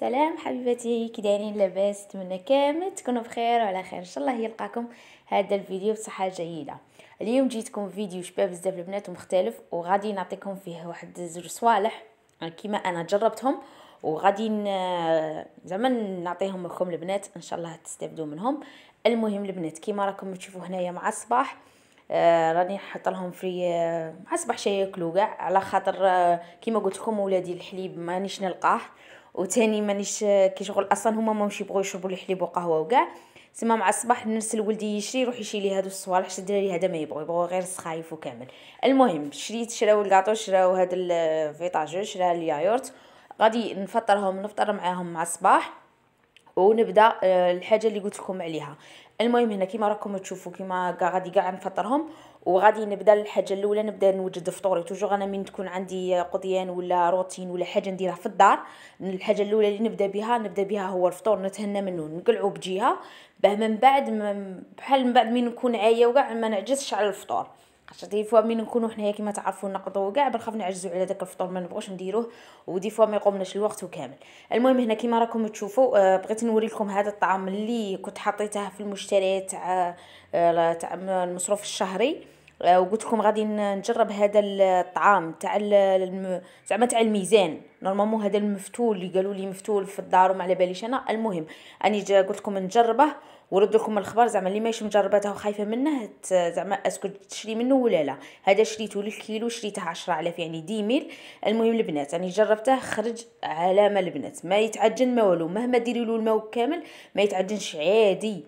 سلام حبيباتي كي دايرين لاباس نتمنى كامل تكونوا بخير وعلى خير ان شاء الله يلقاكم هذا الفيديو بصحه جيده اليوم جيتكم فيديو شباب بزاف البنات ومختلف وغادي نعطيكم فيه واحد زوج صوالح كيما انا جربتهم وغادي زعما نعطيهم لكم البنات ان شاء الله تستافدوا منهم المهم البنات كيما راكم تشوفوا هنايا مع الصباح آه راني نحط لهم في آه مع الصباح شي ياكلوا كاع على خاطر آه كيما قلت لكم ولادي الحليب مانيش نلقاه وثاني مانيش آه، كي شغل اصلا هما ما يبغوا يشربوا الحليب وقهوه وكاع سما مع الصباح نرسل ولدي يشري يروح يشري لي هادو الصوالح حتى الدراري هذا ما يبغوا يبغوا غير الصخايف وكامل المهم شريت شراو الكاطو شراو هاد الفيتاجو شرا اليايورت غادي نفطرهم نفطر معاهم مع الصباح ونبدا آه، الحاجه اللي قلت لكم عليها المهم هنا كيما راكم تشوفوا كيما غادي كاع نفطرهم وغادي نبدا الحاجه الاولى نبدا نوجد فطوري توجور انا من تكون عندي قضيان ولا روتين ولا حاجه نديرها في الدار الحاجه الاولى اللي نبدا بها نبدا بها هو الفطور نتهنى منه نقلعو بجهه باه من بعد بحال من بعد من نكون عايه وكاع ما نعجزش على الفطور حتى دي فوا مين نكونو حنايا كيما تعرفوا نقضوا كاع بنخاف نعجزوا على داك الفطور ما نبغوش نديروه ودي فوا ما يقومناش الوقت وكامل المهم هنا كيما راكم تشوفوا آه بغيت نوري لكم هذا الطعام اللي كنت حطيته في المشتريات تاع آه تاع المصروف الشهري آه وقلت لكم غادي نجرب هذا الطعام تاع زعما تاع الميزان نورمالمون هذا المفتول اللي قالوا لي مفتول في الدار وما على باليش انا المهم اني قلت لكم نجربه ورد لكم الخبر زعما اللي ماشي مجرباته وخايفه منه زعما اسكو تشري منه ولا لا هذا شريته للكيلو شريته الاف يعني ديميل المهم البنات يعني جربته خرج علامه البنات ما يتعجن ما والو مهما ديري له الماء كامل ما يتعجنش عادي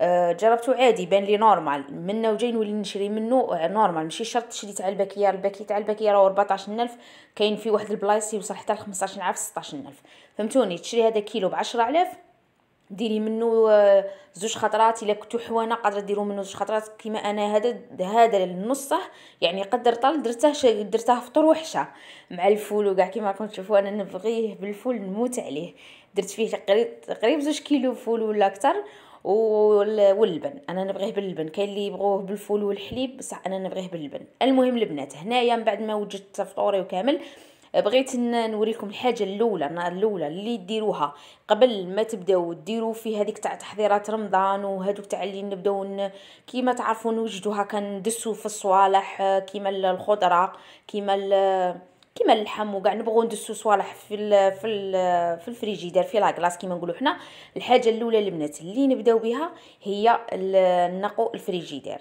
آه، جربته عادي بان لي نورمال منه وجاي نولي نشري منه آه، نورمال ماشي شرط شريت على الباكيه الباكيه تاع الباكيه راه 14000 كاين في واحد البلايص يوصل حتى ل 15000 16000 فهمتوني تشري هذا كيلو ب 10000 ديري منه آه، زوج خطرات الا كنتو حوانه قادره ديرو منه زوج خطرات كيما انا هذا هذا النصه يعني قدر طال درته درته فطور وحشه مع الفول وكاع كيما راكم تشوفوا انا نبغيه بالفول نموت عليه درت فيه قريب زوج كيلو فول ولا اكثر واللبن انا نبغيه باللبن كاين اللي يبغوه بالفول والحليب بصح انا نبغيه باللبن المهم البنات هنايا من بعد ما وجدت فطوري وكامل بغيت نوريكم الحاجه الاولى الاولى اللي ديروها قبل ما تبداو ديروا في هذيك تاع تحضيرات رمضان وهذوك تاع اللي نبداو كيما تعرفوا نوجدوا هكا ندسوا في الصوالح كيما الخضره كيما كيما اللحم وكاع نبغوا ندسو صوالح في الـ في الـ في الفريجيدير في لاكلاص كيما نقولوا حنا الحاجه الاولى البنات اللي نبداو بها هي نقو الفريجيدير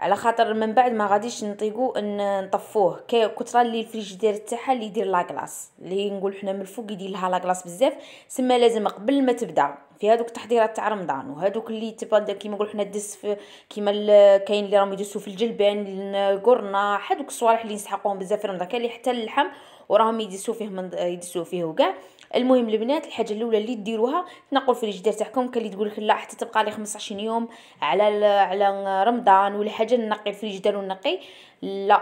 على خاطر من بعد ما غاديش نطيقو نطفوه كثره اللي الفريجيدير تاعها اللي يدير لاكلاص اللي نقول حنا من الفوق يدير لها لاكلاص بزاف سما لازم قبل ما تبدا في هذوك التحضيرات تاع رمضان وهذوك اللي تبان كيما نقول حنا دس كيما كاين اللي راهم يدسوا في الجلبان القرنه هذوك الصوالح اللي نسحقوهم بزاف في رمضان كاين اللي حتى اللحم وراهم يدسو فيه من يدسو فيه وكاع المهم البنات الحاجه الاولى اللي ديروها تنقوا الجدار تاعكم كان اللي تقول لك لا حتى تبقى لي 15 يوم على على رمضان ولا حاجه نقي الجدار ونقي لا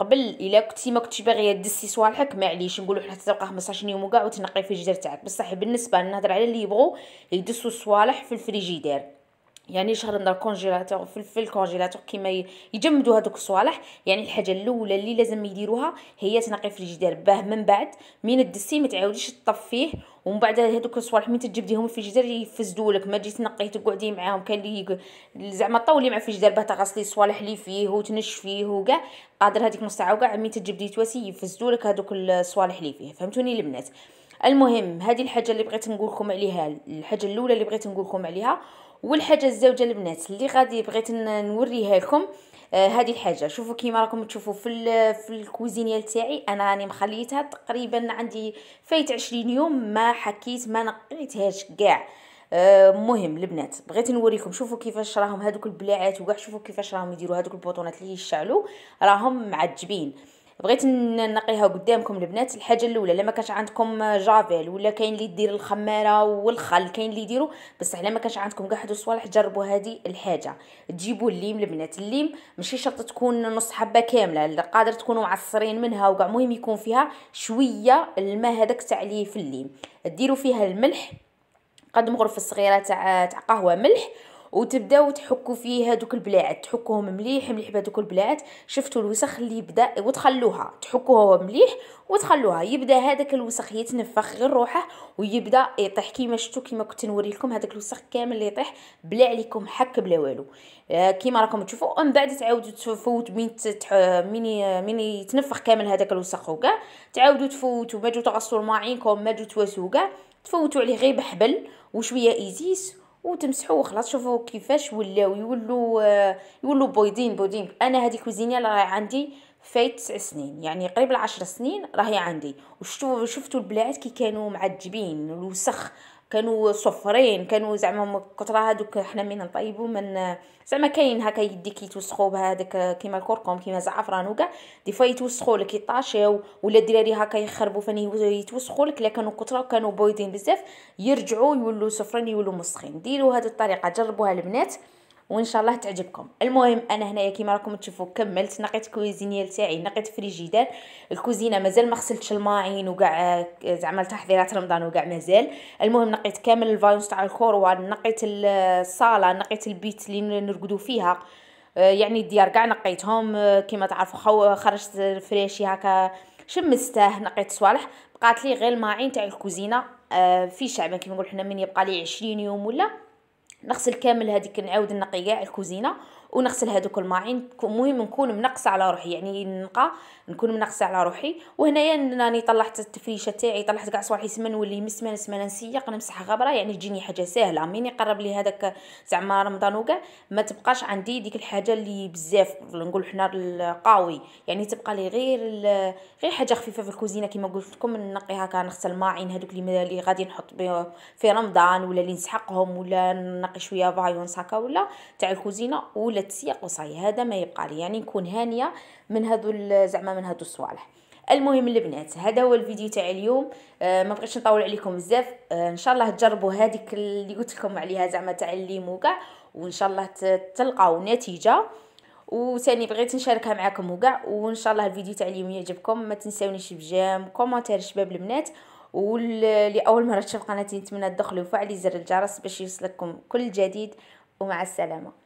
قبل الا كنتي ما كنتش باغيه تدسي صوالحك معليش نقولوا حتى تبقى 15 يوم وكاع وتنقي الجدار تاعك بصح بالنسبه نهضر على اللي يبغوا يدسوا الصوالح في الفريجيدير يعني شهر ندير كونجيلاتور في, في الكونجيلاتور كيما يجمدوا هذوك الصوالح يعني الحاجه الاولى اللي لازم يديروها هي تنقي الجدار باه من بعد من الدسي ما تعاوديش تطفيه ومن بعد هذوك الصوالح من تجبديهم الجدار يفسدوا لك ما تجي تنقيه تقعدي معاهم كان اللي زعما طولي مع الجدار باه تغسلي الصوالح اللي فيه وتنشفيه وكاع قادر هذيك نص ساعه وكاع من تجبدي تواسي يفسدوا لك هذوك الصوالح اللي فيه فهمتوني البنات المهم هذه الحاجه اللي بغيت نقول لكم عليها الحاجه الاولى اللي بغيت نقول لكم عليها والحاجه الزوجه البنات اللي غادي بغيت نوريها لكم آه هذه الحاجه شوفوا كيما راكم تشوفوا في في الكوزينيال تاعي انا راني مخليتها تقريبا عندي فايت 20 يوم ما حكيت ما نقيتهاش كاع آه مهم البنات بغيت نوريكم شوفوا كيفاش راهم هذوك البلاعات وكاع شوفوا كيفاش راهم يديروا هذوك البوطونات اللي يشعلوا راهم معجبين بغيت نقيها قدامكم البنات الحاجه الاولى ما كانش عندكم جافيل ولا كاين اللي دير الخماره والخل كاين اللي يديروا بصح ما كانش عندكم كاع حد الصوالح جربوا هذه الحاجه تجيبوا الليم البنات الليم ماشي شرط تكون نص حبه كامله قادر تكونوا معصرين منها وكاع المهم يكون فيها شويه الماء هذاك تاع لي في الليم ديروا فيها الملح قد مغرفه صغيره تاع تاع قهوه ملح وتبداو تحكوا فيه هذوك البلاعات تحكوهم مليح مليح بهذوك البلاعات شفتوا الوسخ اللي يبدا وتخلوها تحكوها مليح وتخلوها يبدا هذاك الوسخ يتنفخ غير روحه ويبدا يطيح كيما شفتوا كيما كنت نوري لكم هذاك الوسخ كامل اللي يطيح بلا عليكم حك بلا والو آه، كيما راكم تشوفوا ومن بعد تعاودوا تفوتوا من من من يتنفخ كامل هذاك الوسخ وكاع تعاودوا تفوتوا ما جو تغسلوا ماعينكم ما جو تواسوا كاع تفوتوا عليه غير بحبل وشويه ايزيس وتمسحوه خلاص شوفوا كيفاش ولاو يولوا آه، يولوا بويضين بويضين انا هذه كوزينيه راه عندي فايت تسع سنين يعني قريب العشر سنين راهي عندي وشفتوا شفتوا البلاعات كي كانوا معجبين الوسخ كانوا صفرين كانوا زعما كثر هادوك حنا من نطيبو من زعما كاين هكا يديك يتوسخوا بهذاك كيما الكركم كيما الزعفران وكاع دي فوا يتوسخوا لك يطاشيو ولا الدراري هكا يخربوا فاني يتوسخوا لك الا كانوا كثر كانوا بويضين بزاف يرجعوا يولوا صفرين يولوا مسخين ديروا هذه الطريقه جربوها البنات وان شاء الله تعجبكم المهم انا هنايا كيما راكم تشوفوا كملت نقيت الكويزينيه تاعي نقيت فريجيدان الكوزينه مازال ما غسلتش الماعين وكاع آه، زعما تحضيرات رمضان وكاع مازال المهم نقيت كامل الفالونس تاع الكروان نقيت الصاله نقيت البيت اللي نرقدوا فيها آه، يعني الديار كاع نقيتهم آه، كيما تعرفوا خرجت فريشي هكا شمسته نقيت صوالح بقات لي غير الماعين تاع الكوزينه في شعبان كيما نقول حنا من يبقى لي 20 يوم ولا نغسل كامل هذيك نعاود نقي كاع الكوزينه ونغسل هذوك الماعين المهم نكون منقصه على روحي يعني نقى نكون منقصه على روحي وهنايا راني طلعت التفريشه تاعي طلعت كاع صوالحي سمن نولي من سمن نسيق نمسح غبره يعني تجيني حاجه سهله مين يقرب لي هذاك زعما رمضان وكاع ما تبقاش عندي ديك الحاجه اللي بزاف نقول حنا القاوي يعني تبقى لي غير غير حاجه خفيفه في الكوزينه كيما قلت لكم نقي هكا نغسل الماعين هذوك اللي غادي نحط في رمضان ولا اللي نسحقهم ولا نقي شويه فايونس هكا ولا تاع الكوزينه ولا ثلاث سياق وصاي هذا ما يبقى لي يعني نكون هانيه من هذو زعما من هذو الصوالح المهم البنات هذا هو الفيديو تاع اليوم آه ما بغيتش نطول عليكم بزاف آه ان شاء الله تجربوا هذيك اللي قلت لكم عليها زعما تاع الليمو كاع وان شاء الله تلقاو نتيجه وثاني بغيت نشاركها معكم وكاع وان شاء الله الفيديو تاع اليوم يعجبكم ما تنساونيش بجام كومونتير شباب البنات ولاول مره تشوف قناتي نتمنى تدخلوا وفعلوا زر الجرس باش يوصلكم كل جديد ومع السلامه